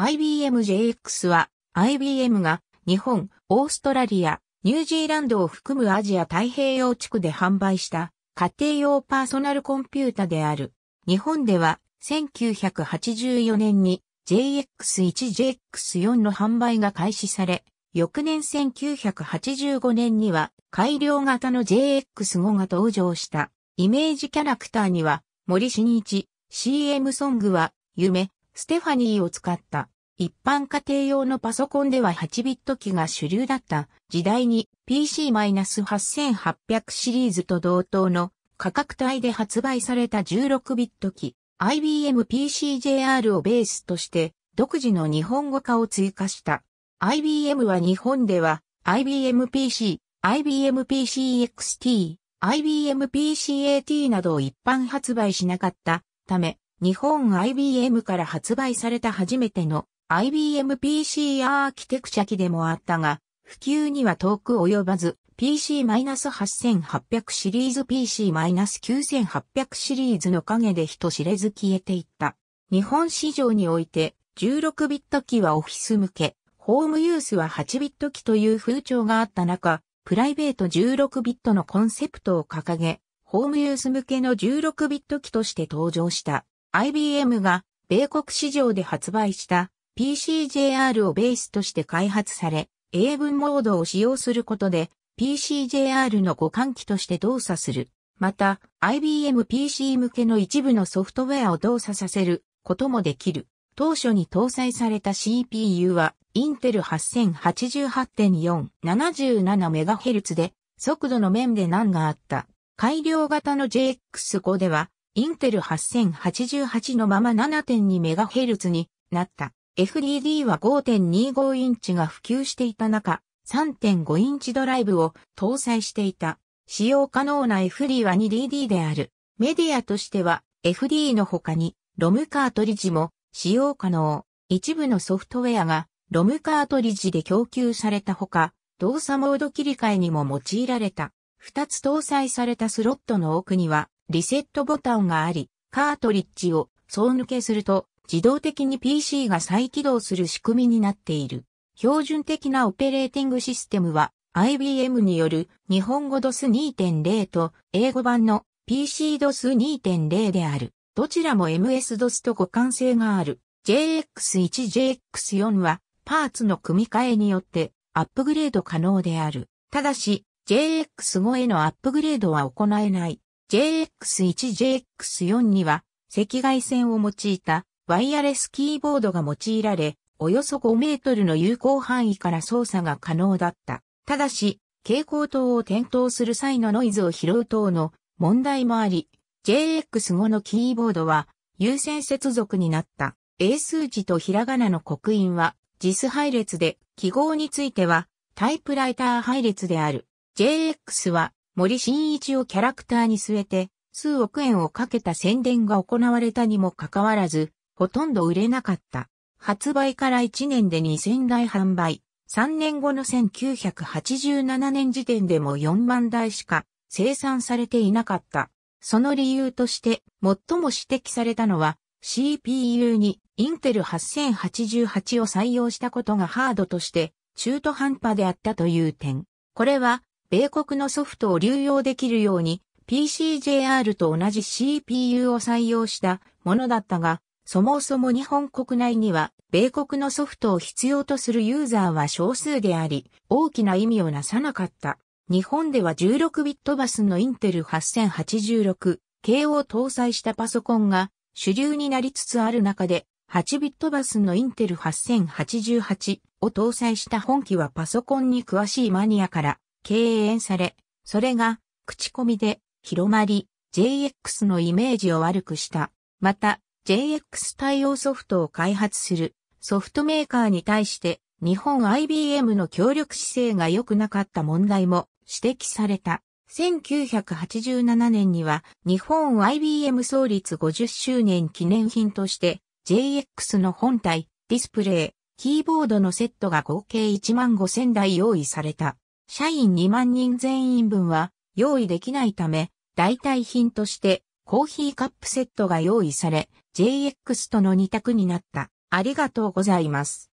IBM JX は IBM が日本、オーストラリア、ニュージーランドを含むアジア太平洋地区で販売した家庭用パーソナルコンピュータである。日本では1984年に JX1、JX4 の販売が開始され、翌年1985年には改良型の JX5 が登場した。イメージキャラクターには森新一、CM ソングは夢、ステファニーを使った。一般家庭用のパソコンでは8ビット機が主流だった時代に PC-8800 シリーズと同等の価格帯で発売された16ビット機 IBM PCJR をベースとして独自の日本語化を追加した。IBM は日本では IBM PC、IBM PCXT、IBM PCAT などを一般発売しなかったため日本 IBM から発売された初めての IBM PC アーキテクチャ機でもあったが、普及には遠く及ばず、PC-8800 シリーズ PC-9800 シリーズの影で人知れず消えていった。日本市場において、16ビット機はオフィス向け、ホームユースは8ビット機という風潮があった中、プライベート16ビットのコンセプトを掲げ、ホームユース向けの16ビット機として登場した。IBM が米国市場で発売した PCJR をベースとして開発され、英文モードを使用することで PCJR の互換機として動作する。また、IBM PC 向けの一部のソフトウェアを動作させることもできる。当初に搭載された CPU は、インテル 8088.477MHz で、速度の面で難があった。改良型の JX5 では、インテル8088のまま 7.2MHz になった。FDD は5.25インチが普及していた中、3.5インチドライブを搭載していた。使用可能な FD は 2DD である。メディアとしては FD の他にロムカートリッジも使用可能。一部のソフトウェアがロムカートリッジで供給されたほか、動作モード切り替えにも用いられた。二つ搭載されたスロットの奥にはリセットボタンがあり、カートリッジを総抜けすると自動的に PC が再起動する仕組みになっている。標準的なオペレーティングシステムは IBM による日本語 DOS2.0 と英語版の PCDOS2.0 である。どちらも MS-DOS と互換性がある。JX1、JX4 はパーツの組み替えによってアップグレード可能である。ただし、JX5 へのアップグレードは行えない。JX1JX4 には赤外線を用いたワイヤレスキーボードが用いられ、およそ5メートルの有効範囲から操作が可能だった。ただし、蛍光灯を点灯する際のノイズを拾う等の問題もあり、JX5 のキーボードは優先接続になった。英数字とひらがなの刻印は JIS 配列で、記号についてはタイプライター配列である。JX は森進一をキャラクターに据えて、数億円をかけた宣伝が行われたにもかかわらず、ほとんど売れなかった。発売から1年で2000台販売。3年後の1987年時点でも4万台しか生産されていなかった。その理由として最も指摘されたのは CPU にインテル8088を採用したことがハードとして中途半端であったという点。これは米国のソフトを流用できるように PCJR と同じ CPU を採用したものだったが、そもそも日本国内には米国のソフトを必要とするユーザーは少数であり、大きな意味をなさなかった。日本では16ビットバスのインテル8086系を搭載したパソコンが主流になりつつある中で、8ビットバスのインテル8088を搭載した本機はパソコンに詳しいマニアから敬遠され、それが、口コミで広まり、JX のイメージを悪くした。また、JX 対応ソフトを開発するソフトメーカーに対して日本 IBM の協力姿勢が良くなかった問題も指摘された。1987年には日本 IBM 創立50周年記念品として JX の本体、ディスプレイ、キーボードのセットが合計1万5000台用意された。社員2万人全員分は用意できないため、代替品としてコーヒーカップセットが用意され、JX との2択になった。ありがとうございます。